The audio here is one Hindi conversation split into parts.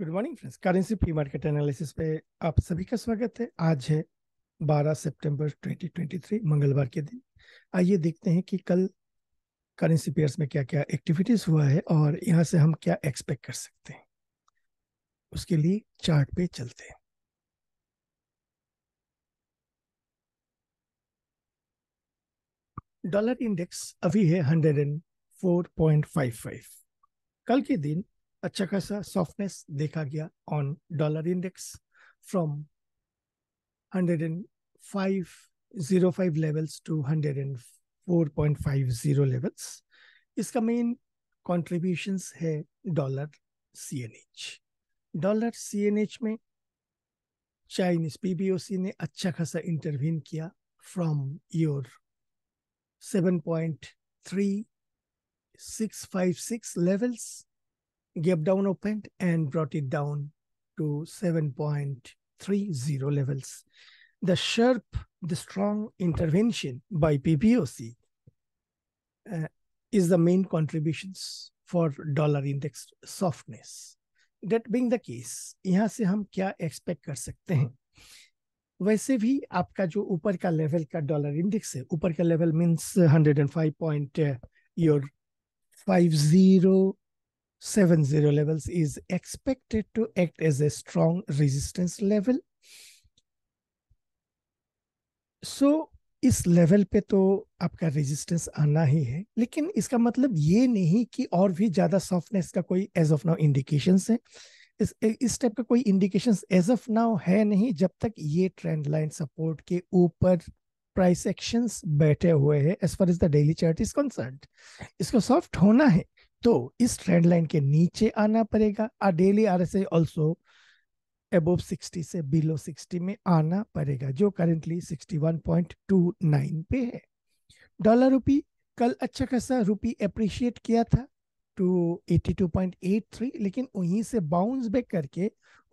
Good morning friends currency pre market analysis पे आप सभी का स्वागत है आज है 12 सितंबर 2023 मंगलवार के दिन आइए देखते हैं कि कल करेंसी पेयर्स में क्या क्या एक्टिविटीज हुआ है और यहाँ से हम क्या एक्सपेक्ट कर सकते हैं उसके लिए चार्ट पे चलते हैं डॉलर इंडेक्स अभी है 104.55 कल के दिन अच्छा खासा सॉफ्टनेस देखा गया on dollar index from 105.05 levels to 104.50 levels इसका मेन कॉन्ट्रीब्यूशन है डॉलर सीएनएच डॉलर सीएनएच में चाइनीज पीबीओसी ने अच्छा खासा इंटरवीन किया from your 7.3656 levels gap down opened and brought it down to 7.30 levels. The sharp, the strong intervention by PPOC uh, is the main contributions for dollar index softness. That being the case, यहाँ से हम क्या expect कर सकते हैं वैसे भी आपका जो ऊपर का लेवल का डॉलर इंडेक्स है ऊपर का level means 105 point your 50 70 levels is expected to act as a strong resistance level so, इस लेवल पे तो आपका रेजिस्टेंस आना ही है लेकिन इसका मतलब ये नहीं कि और भी ज्यादा सॉफ्टनेस का कोई एज ऑफ नाउ इंडिकेशन है इस इस टाइप का कोई इंडिकेशन एज ऑफ नाउ है नहीं जब तक ये ट्रेंड लाइन सपोर्ट के ऊपर प्राइस एक्शंस बैठे हुए हैं as far as the daily chart is concern इसको सॉफ्ट होना है तो इस ट्रेंड लाइन के नीचे आना पड़ेगा और daily R S I also above sixty से बिलो सिक्सटी में आना पड़ेगा जो currently sixty one point two nine पे है डॉलर रुपी कल अच्छा खासा रुपी अप्रिशिएट किया था to eighty two point eight three लेकिन वहीं से बाउंस बैक करके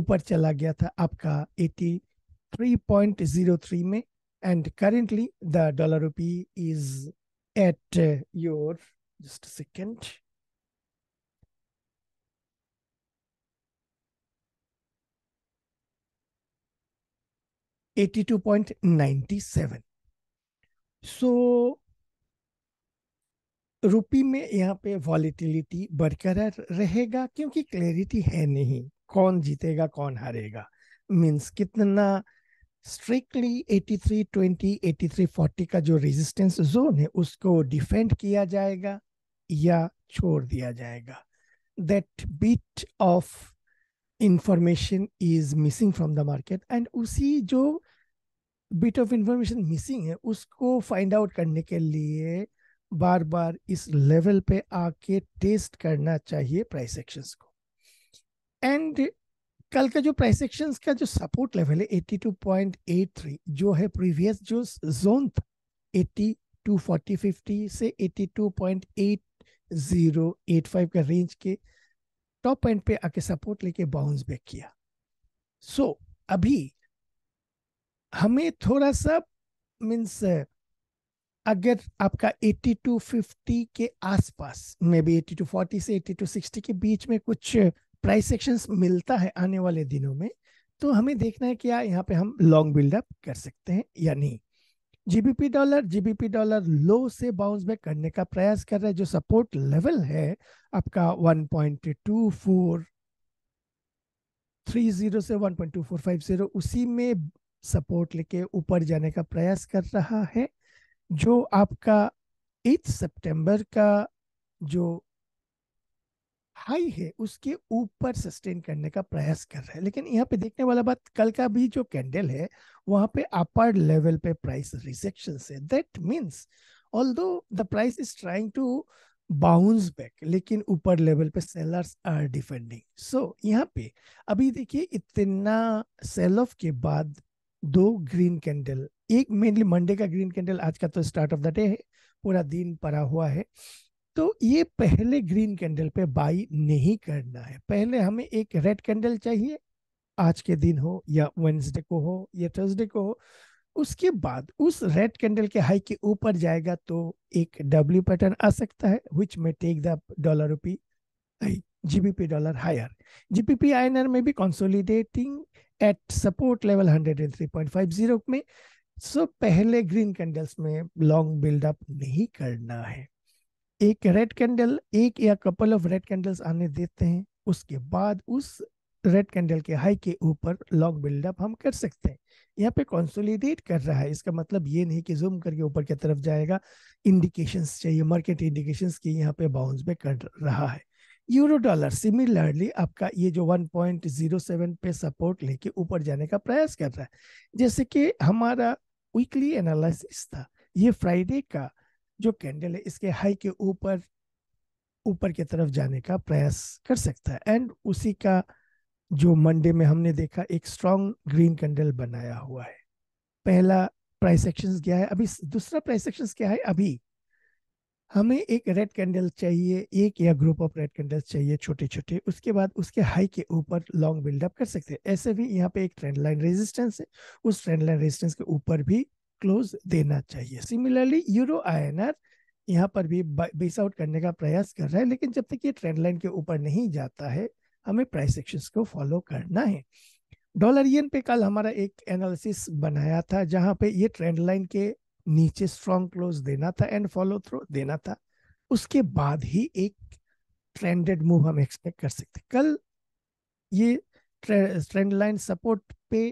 ऊपर चला गया था आपका eighty three point zero three में and currently the dollar rupee is at your just second 82.97 so so, rupee में यहाँ पे वॉलिटिलिटी बरकरार रहेगा क्योंकि क्लैरिटी है नहीं कौन जीतेगा कौन हारेगा मीन्स कितना स्ट्रिक्टली 83.20 83.40 83 का जो रेजिस्टेंस जोन है उसको डिफेंड किया जाएगा या छोड़ दिया जाएगा that bit of information is missing from the market and उसी जो बिट ऑफ इंफॉर्मेशन मिसिंग है उसको फाइंड आउट करने के लिए बार बार इस लेवल पे आके टेस्ट करना चाहिए प्राइस एक्शंस को एंड कल का जो प्राइस एक्शंस का जो सपोर्ट लेवल है eighty two point eight three जो है प्रीवियस जो जोन था एट्टी टू फोर्टी फिफ्टी से eighty two point eight eight zero five का रेंज के टॉप एंड पे आके सपोर्ट लेके बाउंस बैक किया सो so, अभी हमें थोड़ा सा मीन्स uh, अगर आपका टू 8250 के आसपास मे बी फोर्टी से टू 8260 के बीच में कुछ प्राइस सेक्शंस मिलता है आने वाले दिनों में तो हमें देखना है क्या यहाँ पे हम लॉन्ग बिल्डअप कर सकते हैं या नहीं GBP dollar GBP dollar low से बाउंस बैक करने का प्रयास कर रहा है जो सपोर्ट लेवल है आपका 1.24 30 से 1.2450 उसी में सपोर्ट लेके ऊपर जाने का प्रयास कर रहा है जो आपका एट सितंबर का जो हाई है उसके ऊपर सस्टेन करने का प्रयास कर रहा है लेकिन यहाँ पे देखने वाला बात कल का भी जो कैंडल है वहां पे अपर लेवल पे प्राइस रिजेक्शन से that means all the price is trying to bounce back लेकिन ऊपर लेवल पे सेलर्स आर डिफेंडिंग सो यहाँ पे अभी देखिए इतना सेल ऑफ के बाद दो ग्रीन कैंडल एक मेनली मंडे का ग्रीन कैंडल आज का तो स्टार्ट ऑफ द डे है पूरा दिन परा हुआ है तो ये पहले ग्रीन कैंडल पे बाई नहीं करना है पहले हमें एक रेड कैंडल चाहिए आज के दिन हो या वेंसडे को हो या थर्सडे को हो उसके बाद उस रेड कैंडल के हाई के ऊपर जाएगा तो एक डब्ल्यू पैटर्न आ सकता है विच में take the dollar rupee GBP dollar higher GBP INR में भी consolidating at support level hundred and three point five zero में सो पहले ग्रीन कैंडल्स में लॉन्ग बिल्डअप नहीं करना है एक रेड कैंडल एक या कपल ऑफ रेड कैंडल्स आने देते हैं उसके बाद उस रेड कैंडल के हाई के ऊपर लॉन्ग बिल्डअप हम कर सकते हैं यहाँ पे कंसोलिडेट कर रहा है इसका मतलब ये नहीं कि जूम करके ऊपर की तरफ जाएगा इंडिकेशंस चाहिए मार्केट इंडिकेशंस की यहाँ पे बाउंस में कर रहा है यूरो डॉलर सिमिलरली आपका ये जो 1.07 पे सपोर्ट लेके ऊपर जाने का प्रयास कर रहा है जैसे कि हमारा वीकली एनालिसिस था ये फ्राइडे का जो कैंडल है इसके हाई के ऊपर ऊपर की तरफ जाने का प्रयास कर सकता है एंड उसी का जो मंडे में हमने देखा एक स्ट्रॉन्ग ग्रीन कैंडल बनाया हुआ है पहला प्राइस एक्शन गया है अभी दूसरा प्राइस एक्शन क्या है अभी हमें एक रेड कैंडल चाहिए एक या ग्रुप ऑफ रेड कैंडल्स चाहिए छोटे छोटे उसके बाद उसके हाई के ऊपर लॉन्ग बिल्डअप कर सकते हैं ऐसे भी यहाँ पे एक ट्रेंड लाइन रेजिस्टेंस है उस ट्रेंड लाइन रेजिस्टेंस के ऊपर भी क्लोज देना चाहिए सिमिलरली यूरो आईएनआर यहाँ पर भी बेस आउट करने का प्रयास कर रहा है लेकिन जब तक ये ट्रेंड लाइन के ऊपर नहीं जाता है हमें प्राइस एक्शन को फॉलो करना है डॉलर येन पे कल हमारा एक एनालिसिस बनाया था जहाँ पे ये ट्रेंड लाइन के नीचे स्ट्रॉन्ग क्लोज देना था एंड फॉलो थ्रू देना था उसके बाद ही एक ट्रेंडेड मूव हम एक्सपेक्ट कर सकते कल ये ट्रेंड लाइन सपोर्ट पे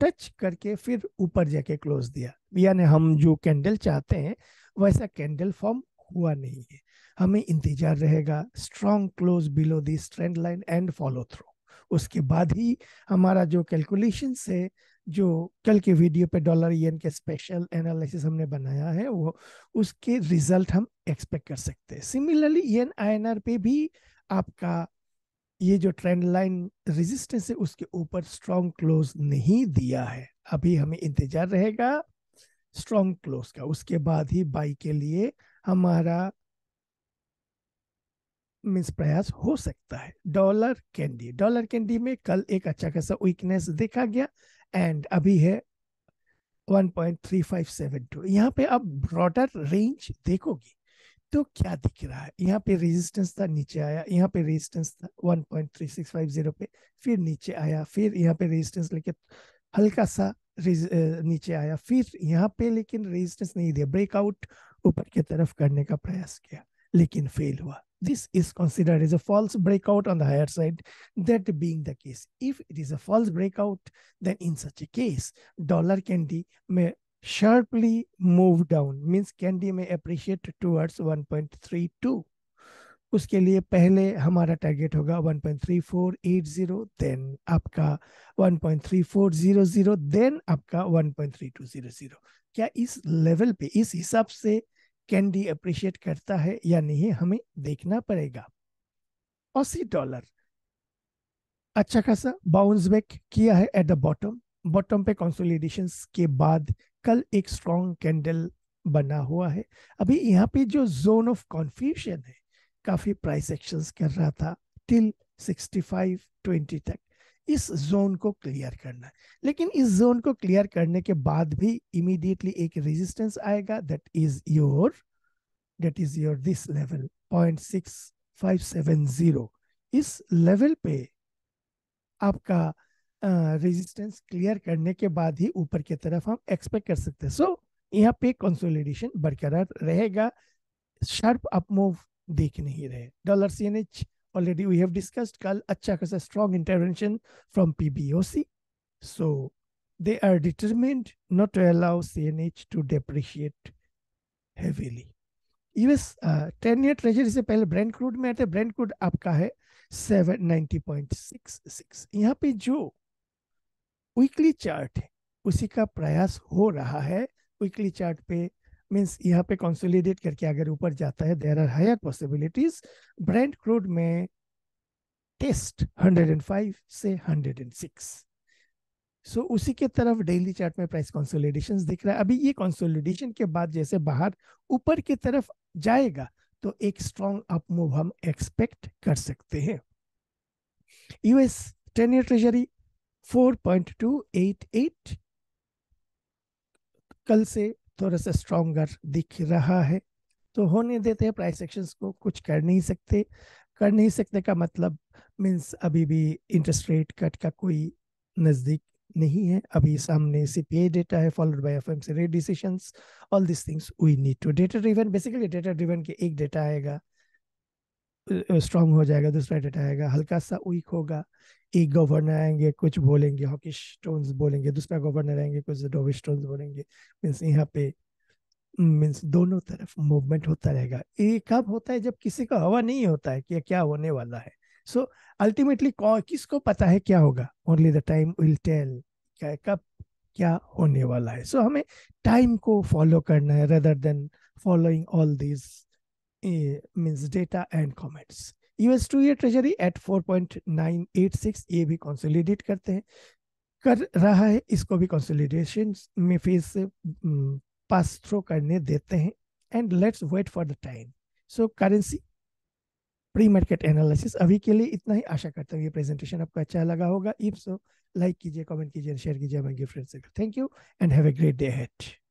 टच करके फिर ऊपर जाके क्लोज दिया यानी हम जो कैंडल चाहते हैं वैसा कैंडल फॉर्म हुआ नहीं है हमें इंतजार रहेगा strong close below this trend line and follow through उसके बाद ही हमारा जो कैलकुलेशन है जो कल के वीडियो पे डॉलर येन के स्पेशल एनालिसिस हमने बनाया है वो उसके रिजल्ट हम एक्सपेक्ट कर सकते हैं सिमिलरली येन आईएनआर पे भी आपका ये जो ट्रेंड लाइन रेजिस्टेंस है उसके ऊपर स्ट्रॉन्ग क्लोज नहीं दिया है अभी हमें इंतजार रहेगा स्ट्रॉन्ग क्लोज का उसके बाद ही बाई के लिए हमारा मिस प्रयास हो सकता है डॉलर कैंडी डॉलर कैंडी में कल एक अच्छा खासा वीकनेस देखा गया एंड अभी है 1.3572 यहाँ पे आप ब्रॉडर रेंज देखोगे तो क्या दिख रहा है यहाँ पे रेजिस्टेंस था नीचे आया यहाँ पे रेजिस्टेंस था 1.3650 पे फिर नीचे आया फिर यहाँ पे रेजिस्टेंस लेके हल्का सा नीचे आया फिर यहाँ पे लेकिन रेजिस्टेंस नहीं दिया ब्रेकआउट ऊपर की तरफ करने का प्रयास किया लेकिन फेल हुआ This is considered as a false breakout on the higher side. That being the case, if it is a false breakout, then in such a case, dollar candy may sharply move down means candy may appreciate towards 1.32 उसके लिए पहले हमारा टारगेट होगा 1.3480 देन आपका 1.3400 देन आपका 1.3200 क्या इस लेवल पे इस हिसाब से कैंडी अप्रिशिएट करता है या नहीं हमें देखना पड़ेगा ऑसी डॉलर अच्छा खासा बाउंस बैक किया है एट द बॉटम बॉटम पे कंसोलिडेशन के बाद कल एक स्ट्रॉन्ग कैंडल बना हुआ है अभी यहाँ पे जो जोन ऑफ कॉन्फ्यूशन है काफी प्राइस एक्शन कर रहा था टिल 65 20 तक इस जोन को क्लियर करना लेकिन इस जोन को क्लियर करने के बाद भी इमीडिएटली एक रेजिस्टेंस आएगा that is your that is your this level point six five seven zero इस लेवल पे आपका रेजिस्टेंस uh, क्लियर करने के बाद ही ऊपर की तरफ हम एक्सपेक्ट कर सकते हैं सो so, यहाँ पे कंसोलिडेशन बरकरार रहेगा शार्प अपमूव देख नहीं रहे dollar C N H already we have discussed kal acha as strong intervention from PBOC. So they are determined not to allow CNH to depreciate heavily. us ten year year treasury se pehle brent crude mein brand brent crude aapka hai 790.66 yahan pe jo weekly chart hai usi ka prayas ho raha hai weekly chart pe means यहाँ पे कंसोलिडेट करके अगर ऊपर जाता है there are higher possibilities brand crude में टेस्ट 105 से 106 सो so, उसी के तरफ डेली चार्ट में प्राइस कंसोलिडेशन दिख रहा है अभी ये कंसोलिडेशन के बाद जैसे बाहर ऊपर की तरफ जाएगा तो एक स्ट्रॉन्ग अप मूव हम एक्सपेक्ट कर सकते हैं यूएस टेन ईयर ट्रेजरी 4.288 कल से थोड़ा सा स्ट्रॉन्गर दिख रहा है तो होने देते हैं प्राइस एक्शन को कुछ कर नहीं सकते कर नहीं सकते का मतलब मीन्स अभी भी इंटरेस्ट रेट कट का कोई नज़दीक नहीं है अभी सामने सी पी आई डेटा है followed by F M C rate decisions all this things we need to data driven basically data driven के एक डेटा आएगा स्ट्रांग हो जाएगा दूसरा डेट आएगा हल्का सा वीक होगा एक गवर्नर आएंगे कुछ बोलेंगे हॉकी स्टोन्स बोलेंगे दूसरा गवर्नर आएंगे कुछ डोविश स्टोन्स बोलेंगे मीन्स यहाँ पे मीन्स दोनों तरफ मूवमेंट होता रहेगा ये कब होता है जब किसी को हवा नहीं होता है कि क्या होने वाला है सो अल्टीमेटली किसको पता है क्या होगा only the time will tell क्या कब क्या होने वाला है सो so, हमें टाइम को फॉलो करना है rather than following all this means data and comments us two year treasury at 4.986 ये भी कंसोलिडेट करते हैं कर रहा है इसको भी कंसोलिडेशन में फेज हम्म, pass through karne dete देते हैं and let's wait for time so currency currency pre market analysis अभी के लिए इतना ही आशा करता हूँ ये प्रेजेंटेशन आपको अच्छा लगा होगा इफ सो लाइक कीजिए कमेंट कीजिए शेयर कीजिए गिफ्ट फ्रेंड्स से thank you and have a great day hate